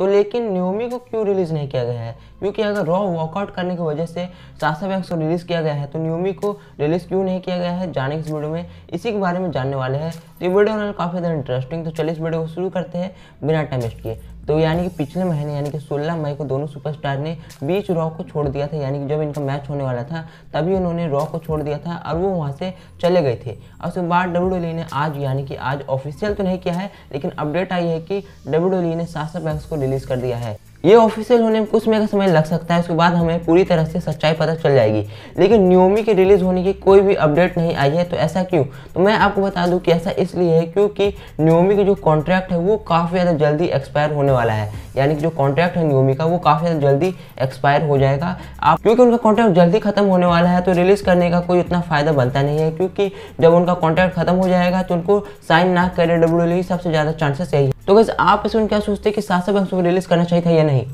तो लेकिन न्योमी को क्यों रिलीज़ नहीं किया गया है क्योंकि अगर रॉ वॉकआउट करने की वजह से सासा बैंक को रिलीज़ किया गया है तो न्योमी को रिलीज़ क्यों नहीं किया गया है जाने इस वीडियो में इसी के बारे में जानने वाले हैं तो ये वीडियो काफ़ी ज़्यादा इंटरेस्टिंग तो चलिए इस वीडियो को शुरू करते हैं बिना टाइम वेस्ट किए तो यानी कि पिछले महीने यानी कि 16 मई को दोनों सुपरस्टार ने बीच रॉ को छोड़ दिया था यानी कि जब इनका मैच होने वाला था तभी उन्होंने रॉ को छोड़ दिया था और वो वहाँ से चले गए थे और उसके बाद डब्ल्यू ने आज यानी कि आज ऑफिशियल तो नहीं किया है लेकिन अपडेट आई है कि डब्ल्यू ने सासा पैक्स को रिलीज़ कर दिया है ये ऑफिशियल होने में कुछ मेगा समय लग सकता है उसके बाद हमें पूरी तरह से सच्चाई पता चल जाएगी लेकिन न्योमी के रिलीज़ होने की कोई भी अपडेट नहीं आई है तो ऐसा क्यों तो मैं आपको बता दूं कि ऐसा इसलिए है क्योंकि न्योमी का जो कॉन्ट्रैक्ट है वो काफ़ी ज़्यादा जल्दी एक्सपायर होने वाला है यानी कि जो कॉन्ट्रैक्ट है न्योमी का वो काफ़ी ज़्यादा जल्दी एक्सपायर हो जाएगा आप क्योंकि उनका कॉन्ट्रैक्ट जल्दी ख़त्म होने वाला है तो रिलीज़ करने का कोई उतना फ़ायदा बनता नहीं है क्योंकि जब उनका कॉन्ट्रैक्ट ख़त्म हो जाएगा तो उनको साइन ना करे डब्ल्यू e, सबसे ज़्यादा चांसेस यही है तो बस आप इसमें क्या सोचते हैं कि सात सौ अंकों रिलीज करना चाहिए था या नहीं